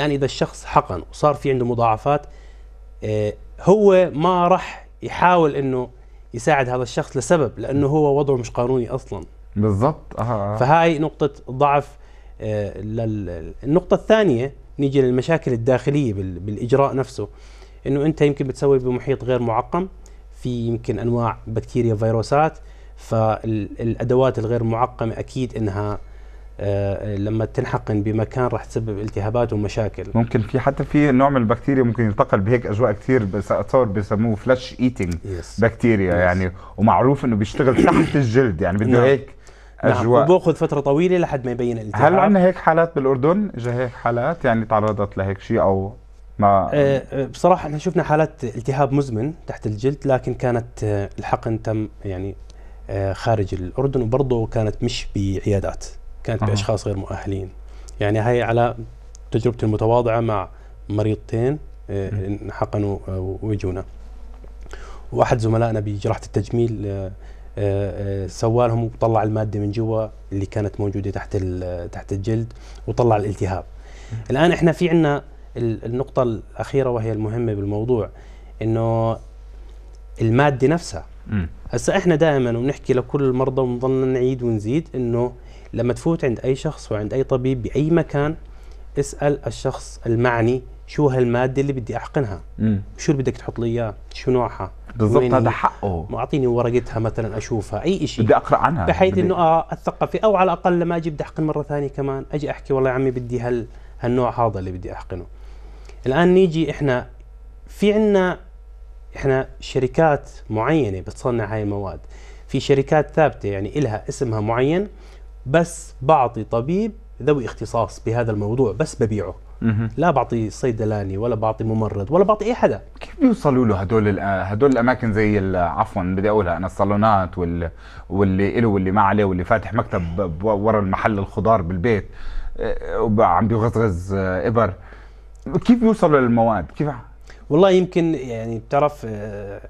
الان يعني اذا الشخص حقن وصار في عنده مضاعفات آه، هو ما راح يحاول انه يساعد هذا الشخص لسبب لانه هو وضعه مش قانوني اصلا بالضبط آه. فهاي نقطه ضعف آه، النقطه الثانيه نيجي للمشاكل الداخليه بالاجراء نفسه انه انت يمكن بتسوي بمحيط غير معقم في يمكن انواع بكتيريا فيروسات فالادوات الغير معقمه اكيد انها آه، لما تنحقن بمكان راح تسبب التهابات ومشاكل ممكن في حتى في نوع من البكتيريا ممكن ينتقل بهيك اجواء كثير بس اتصور بسموه فلاش ايتنج yes. بكتيريا yes. يعني ومعروف انه بيشتغل تحت الجلد يعني بده نعم. هيك نعم. اجواء نعم وباخذ فتره طويله لحد ما يبين الالتهاب هل عندنا هيك حالات بالاردن اجى هيك حالات يعني تعرضت لهيك شيء او ما آه، آه، بصراحه احنا شفنا حالات التهاب مزمن تحت الجلد لكن كانت الحقن تم يعني خارج الاردن وبرضه كانت مش بعيادات كانت أه. باشخاص غير مؤهلين يعني هي على تجربتي المتواضعه مع مريضتين آه، انحقنوا آه، وجونا واحد زملائنا بجراحه التجميل آه، سوى لهم وطلع الماده من جوا اللي كانت موجوده تحت تحت الجلد وطلع الالتهاب الان احنا في عندنا النقطه الاخيره وهي المهمه بالموضوع انه الماده نفسها هسه احنا دائما وبنحكي لكل المرضى ونضلنا نعيد ونزيد انه لما تفوت عند أي شخص وعند أي طبيب بأي مكان اسأل الشخص المعني شو هالماده اللي بدي احقنها مم. شو اللي بدك تحط لي اياه شو نوعها بالضبط هذا حقه معطيني ورقتها مثلا اشوفها اي شيء بدي اقرا عنها بحيث بدي... انه اه الثقفي او على الاقل لما اجي بدي احقن مره ثانيه كمان اجي احكي والله يا عمي بدي هال هالنوع هذا اللي بدي احقنه الان نيجي احنا في عندنا احنا شركات معينه بتصنع هاي المواد في شركات ثابته يعني إلها اسمها معين بس بعطي طبيب ذوي اختصاص بهذا الموضوع بس ببيعه لا بعطي صيدلاني ولا بعطي ممرض ولا بعطي اي حدا كيف بيوصلوا له هدول هدول الاماكن زي عفوا بدي اقولها انا الصالونات وال... واللي له واللي ما عليه واللي فاتح مكتب ورا المحل الخضار بالبيت آه، وعم بيغزغز آه، ابر كيف بيوصلوا للمواد كيف والله يمكن يعني بتعرف آه،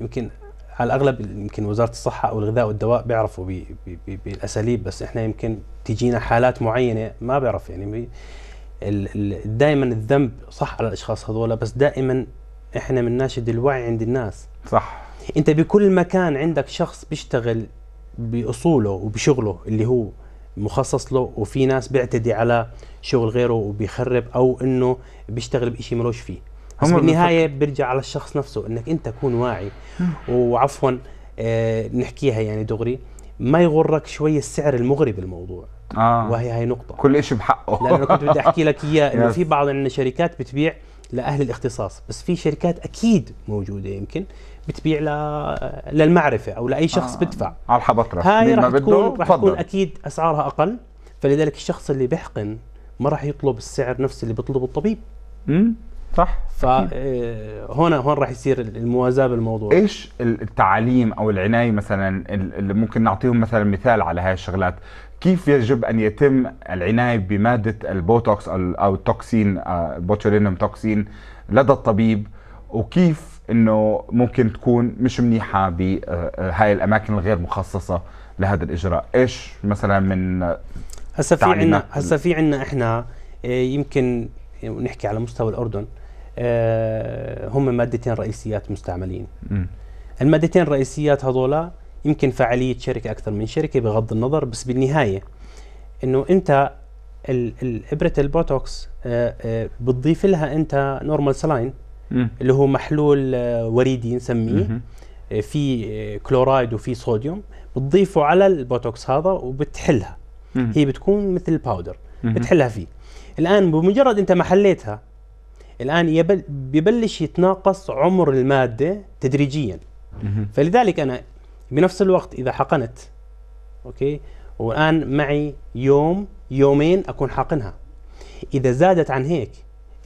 يمكن على الاغلب يمكن وزاره الصحه او الغذاء والدواء بيعرفوا بي بي بالاساليب بس احنا يمكن تجينا حالات معينه ما بيعرف يعني دائما الذنب صح على الاشخاص هذول بس دائما احنا من ناشد الوعي عند الناس صح انت بكل مكان عندك شخص بيشتغل باصوله وبشغله اللي هو مخصص له وفي ناس بيعتدي على شغل غيره وبيخرب او انه بيشتغل بشيء ملوش فيه هم بالنهايه بيرجع على الشخص نفسه انك انت تكون واعي وعفوا آه نحكيها يعني دغري ما يغرك شوي السعر المغري بالموضوع آه. وهي هاي نقطه كل شيء بحقه لانه كنت بدي احكي لك اياه انه في بعض عندنا شركات بتبيع لاهل الاختصاص بس في شركات اكيد موجوده يمكن بتبيع ل... آه، للمعرفه او لاي شخص آه. بدفع على الحبطره هاي رح تكون رح تكون اكيد اسعارها اقل فلذلك الشخص اللي بيحقن ما راح يطلب السعر نفس اللي بيطلبه الطبيب امم صح فهنا هون راح يصير الموازاه بالموضوع ايش التعاليم او العنايه مثلا اللي ممكن نعطيهم مثلا مثال على هاي الشغلات كيف يجب ان يتم العنايه بماده البوتوكس او التوكسين آه، بوتولينوم توكسين لدى الطبيب وكيف انه ممكن تكون مش منيحه بهاي آه، الاماكن الغير مخصصه لهذا الاجراء ايش مثلا من هسه في عندنا هسه في عندنا احنا آه، يمكن نحكي على مستوى الاردن آه، هم مادتين رئيسيات مستعملين م. المادتين الرئيسيات هذولا يمكن فعالية شركة أكثر من شركة بغض النظر بس بالنهاية أنه أنت إبرة البوتوكس آه، آه، بتضيف لها أنت نورمال سلاين اللي هو محلول وريدي نسميه في كلورايد وفي صوديوم بتضيفه على البوتوكس هذا وبتحلها هي بتكون مثل الباودر بتحلها فيه الآن بمجرد أنت محليتها الان يبل ببلش يتناقص عمر الماده تدريجيا فلذلك انا بنفس الوقت اذا حقنت اوكي والان معي يوم يومين اكون حاقنها اذا زادت عن هيك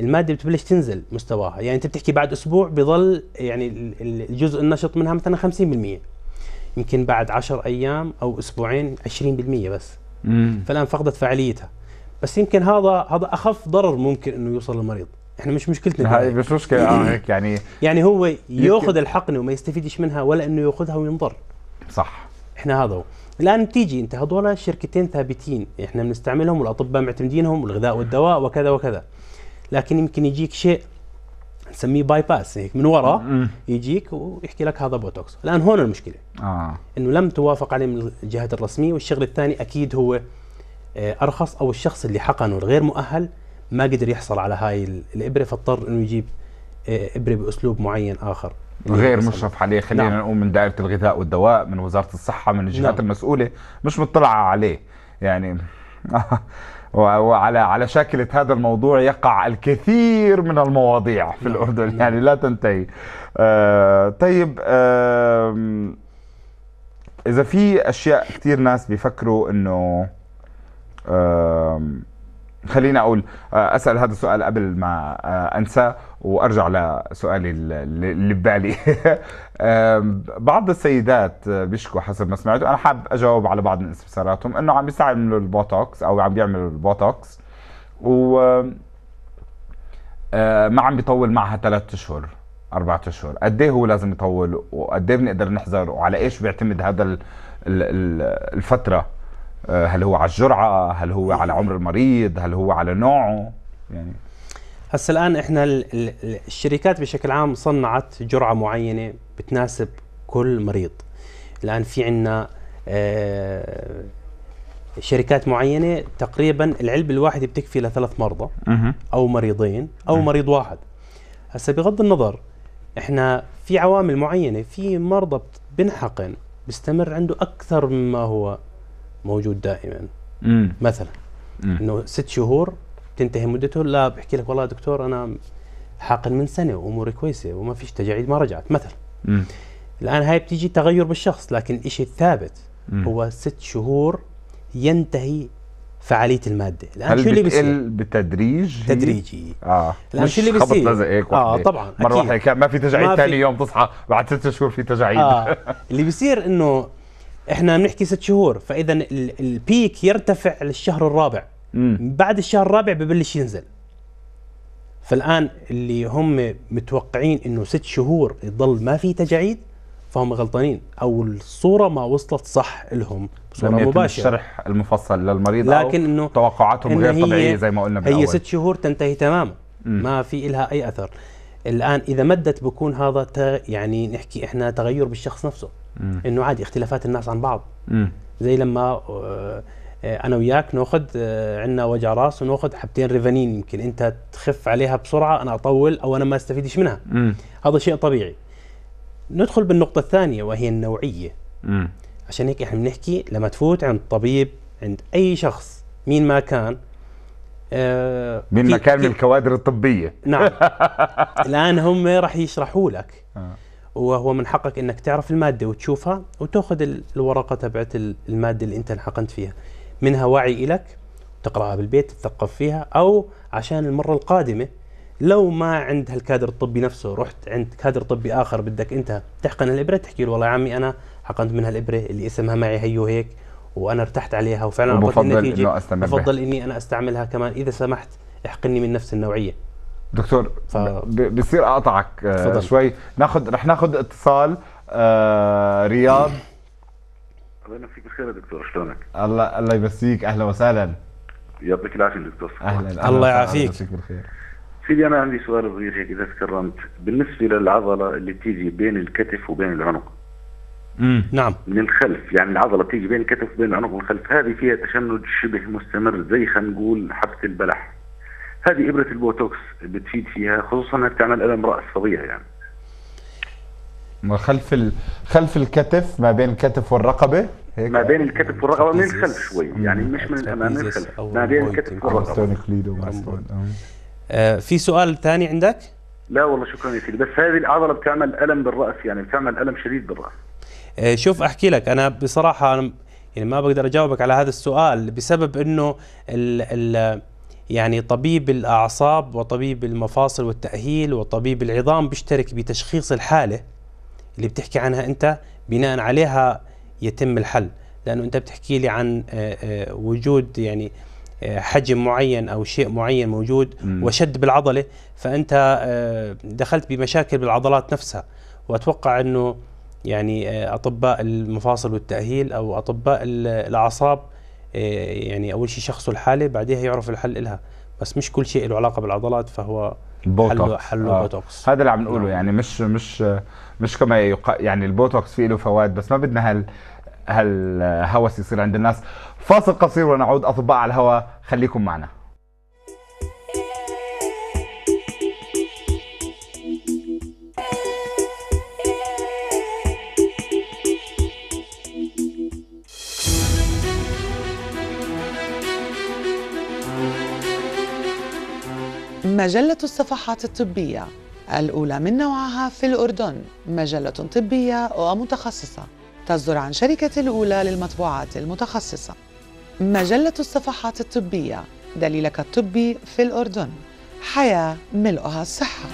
الماده بتبلش تنزل مستواها يعني انت بتحكي بعد اسبوع بضل يعني الجزء النشط منها مثلا 50% يمكن بعد 10 ايام او اسبوعين 20% بس فالان فقدت فعاليتها بس يمكن هذا هذا اخف ضرر ممكن انه يوصل للمريض احنا مش مشكلتنا مش مشكله اه هيك يعني يعني هو ياخذ الحقنه وما يستفيدش منها ولا انه ياخذها وينضر صح احنا هذا هو الان بتيجي انت هذول شركتين ثابتين احنا بنستعملهم والاطباء معتمدينهم والغذاء والدواء وكذا وكذا لكن يمكن يجيك شيء نسميه باي باس هيك من وراء يجيك ويحكي لك هذا بوتوكس الان هون المشكله آه. انه لم توافق عليه من الجهات الرسميه والشغل الثاني اكيد هو آه، ارخص او الشخص اللي حقنه الغير مؤهل ما قدر يحصل على هاي الابره فاضطر انه يجيب آه، ابره باسلوب معين اخر غير مشرف عليه خلينا نعم. نقول من دائره الغذاء والدواء من وزاره الصحه من الجهات نعم. المسؤوله مش مطلعه عليه يعني وعلى على شاكلة هذا الموضوع يقع الكثير من المواضيع في نعم. الأردن نعم. يعني لا تنتهي آه طيب آه إذا في أشياء كثير ناس بيفكروا أنه آه خليني اقول آه، اسال هذا السؤال قبل ما آه، انساه وارجع لسؤالي اللي ببالي بعض السيدات بيشكوا حسب ما سمعت انا حاب اجاوب على بعض من استفساراتهم انه عم يستعملوا البوتوكس او عم بيعملوا البوتوكس و آه، ما عم بيطول معها ثلاث اشهر أربعة اشهر قد ايه هو لازم يطول وقد ايه بنقدر نحذر وعلى ايش بيعتمد هذا الفتره آه، هل هو على الجرعه هل هو على عمر المريض هل هو على نوعه يعني هسه الان احنا الشركات بشكل عام صنعت جرعه معينه بتناسب كل مريض الان في عندنا آه، شركات معينه تقريبا العلبه الواحده بتكفي لثلاث مرضى او مريضين او مريض واحد هسه بغض النظر احنا في عوامل معينه في مرضى بنحقن بيستمر عنده اكثر مما هو موجود دائما مم. مثلا مم. انه ست شهور تنتهي مدته لا بحكي لك والله دكتور انا حاقن من سنه واموري كويسه وما فيش تجاعيد ما رجعت مثلا الان هاي بتيجي تغير بالشخص لكن الشيء الثابت مم. هو ست شهور ينتهي فعاليه الماده الان هل شو اللي بيصير بتدريج تدريجي اه الان شو اللي بيصير خبط لزق إيه، اه إيه. طبعا مره واحده ما في تجاعيد ثاني يوم تصحى بعد ست شهور في تجاعيد آه. اللي بيصير انه احنا بنحكي ست شهور فاذا البيك يرتفع للشهر الرابع مم. بعد الشهر الرابع ببلش ينزل فالان اللي هم متوقعين انه ست شهور يضل ما في تجاعيد فهم غلطانين او الصوره ما وصلت صح لهم بصوره لم مباشره الشرح المفصل للمريض لكن انه توقعاتهم إن غير طبيعيه زي ما قلنا بالأول هي ست شهور تنتهي تماما ما في لها اي اثر الان اذا مدت بكون هذا يعني نحكي احنا تغير بالشخص نفسه انه عادي اختلافات الناس عن بعض زي لما آه، انا وياك ناخذ آه، عندنا وجع راس وناخذ حبتين ريفانين يمكن انت تخف عليها بسرعه انا اطول او انا ما استفيدش منها مم. هذا شيء طبيعي ندخل بالنقطه الثانيه وهي النوعيه مم. عشان هيك احنا بنحكي لما تفوت عند طبيب عند اي شخص مين ما كان آه مين ما كان من الكوادر الطبيه نعم الان هم راح يشرحوا لك آه. وهو من حقك انك تعرف الماده وتشوفها وتاخذ الورقه تبعت الماده اللي انت انحقنت فيها منها وعي الك تقراها بالبيت تتثقف فيها او عشان المره القادمه لو ما عند هالكادر الطبي نفسه رحت عند كادر طبي اخر بدك انت تحقن الابره تحكي له والله يا عمي انا حقنت منها الابره اللي اسمها معي هي وهيك وانا ارتحت عليها وفعلا اعطتني نتيجه بفضل اني انا استعملها كمان اذا سمحت احقني من نفس النوعيه دكتور ف... بصير اقطعك آه شوي ناخذ رح ناخذ اتصال آه رياض اهلا فيك بالخير يا دكتور شلونك؟ الله الله يمسيك اهلا وسهلا يعطيك العافيه دكتور اهلا, أهلا الله يعافيك بالخير سيدي انا عندي سؤال صغير هيك اذا تكرمت بالنسبه للعضله اللي بتيجي بين الكتف وبين العنق امم نعم من الخلف يعني العضله بتيجي بين الكتف وبين العنق من الخلف هذه فيها تشنج شبه مستمر زي خلينا نقول حبه البلح هذه ابره البوتوكس بتفيد فيها خصوصا انها بتعمل الم راس فظيع يعني خلف ال... خلف الكتف ما بين الكتف والرقبه هيك ما بين الكتف والرقبه من الخلف شوي يعني مش من الامام من الخلف ما بين الكتف والرقبه آه. آه، في سؤال ثاني عندك؟ لا والله شكرا يا سيدي بس هذه العضله بتعمل الم بالراس يعني بتعمل الم شديد بالراس آه، شوف احكي لك انا بصراحه يعني ما بقدر اجاوبك على هذا السؤال بسبب انه ال ال يعني طبيب الأعصاب وطبيب المفاصل والتأهيل وطبيب العظام بيشترك بتشخيص الحالة اللي بتحكي عنها أنت بناء عليها يتم الحل لأنه أنت بتحكي لي عن آه، آه، وجود يعني آه، حجم معين أو شيء معين موجود وشد بالعضلة فأنت دخلت بمشاكل بالعضلات نفسها وأتوقع أنه يعني أطباء المفاصل والتأهيل أو أطباء الأعصاب إيه، يعني اول شيء شخصه الحاله بعدها يعرف الحل لها بس مش كل شيء له علاقه بالعضلات فهو البوتوكس حله, حله آه. بوتوكس هذا اللي عم نقوله نعم. يعني مش مش مش كما يق... يعني البوتوكس فيه له فوائد بس ما بدنا هال هالهوس يصير عند الناس فاصل قصير ونعود اطباء على الهواء خليكم معنا مجلة الصفحات الطبية الأولى من نوعها في الأردن مجلة طبية ومتخصصة تصدر عن شركة الأولى للمطبوعات المتخصصة مجلة الصفحات الطبية دليلك الطبي في الأردن حياة ملؤها الصحة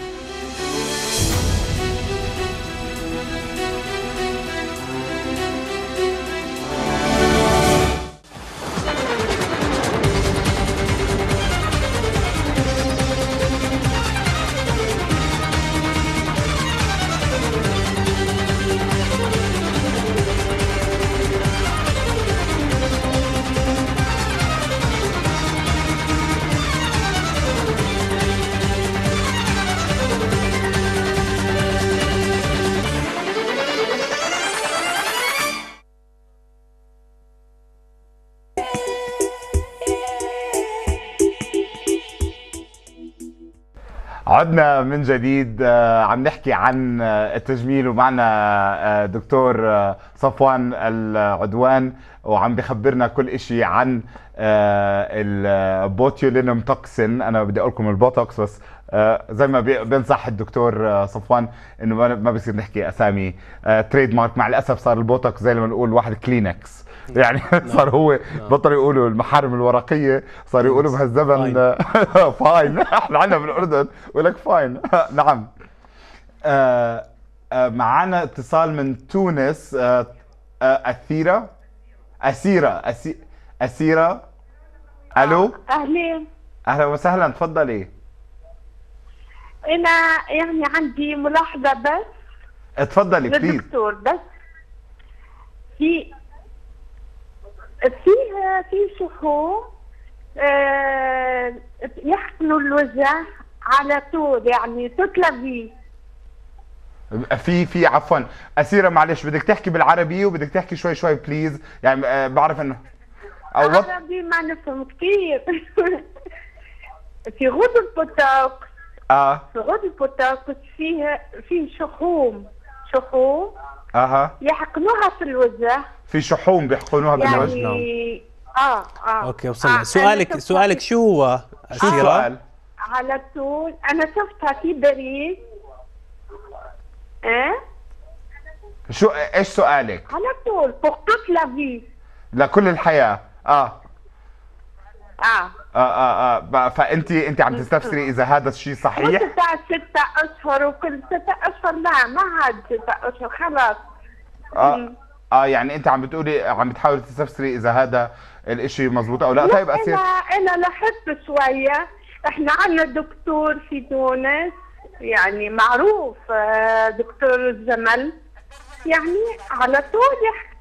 عدنا من جديد آه، عم نحكي عن آه، التجميل ومعنا آه، دكتور صفوان العدوان وعم بخبرنا كل شيء عن البوتيولينوم توكسين انا بدي اقول لكم البوتوكس بس زي ما بنصح الدكتور صفوان انه ما بصير نحكي اسامي تريد مارك مع الاسف صار البوتوكس زي ما نقول واحد كلينكس يعني نعم. صار هو نعم. بطل يقولوا المحارم الورقيه صار يقولوا بهالزمن فاين احنا عندنا بالاردن يقول لك فاين نعم آه، آه، معنا اتصال من تونس آه، أثيرة أسيرة أسيرة ألو أهلين أهلا وسهلا تفضلي أنا يعني عندي ملاحظة بس اتفضلي بليز بس في فيها في شحوم آه يحقنوا الوجه على طول يعني تطلبي في في عفوا اسيره معلش بدك تحكي بالعربي وبدك تحكي شوي شوي بليز يعني آه بعرف انه أو عربي ما نفهم كثير في غوط البطاق اه في غوط البطاق فيها في شحوم شحوم اها يحقنوها في الوجه في شحوم بيحقنوها يعني... بالوجه يعني نعم. اه اه اوكي آه، وصلنا آه. سؤالك سؤالك شو هو السؤال؟ على طول انا شفتها في باريس ايه شو ايش سؤالك؟ على طول بوغ توت لافي لكل الحياه اه اه آه آه, آه، فانت انت عم تستفسري اذا هذا الشيء صحيح كنت وتسع ستة اشهر وكل ستة اشهر لا ما عاد ستة اشهر خلاص اه اه يعني انت عم بتقولي عم بتحاولي تستفسري اذا هذا الشيء مزبوط او لا, طيب اسير انا انا لحقت شويه احنا عندنا دكتور في تونس يعني معروف آه، دكتور الزمل يعني على طول يحكي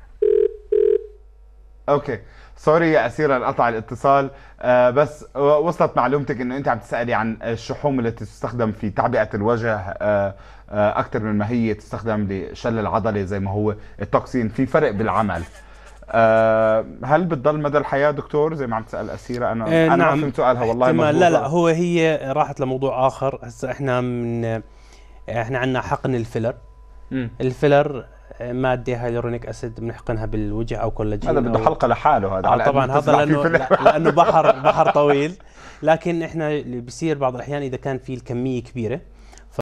اوكي سوري يا اسيرا انقطع الاتصال آه، بس وصلت معلومتك انه انت عم تسالي عن الشحوم التي تستخدم في تعبئه الوجه آه، آه، اكثر من ما هي تستخدم لشل العضله زي ما هو التوكسين في فرق بالعمل أه هل بتضل مدى الحياه دكتور زي ما عم تسال اسيره انا آه انا نعم. فهمت سؤالها والله تمام لا لا هو هي راحت لموضوع اخر هسه احنا من احنا عندنا حقن الفيلر الفيلر ماده هايلورونيك اسيد بنحقنها بالوجه او كولاجين هذا بده حلقه لحاله هذا آه، على طبعا هذا لانه لانه بحر بحر طويل لكن احنا اللي بيصير بعض الاحيان اذا كان في الكميه كبيره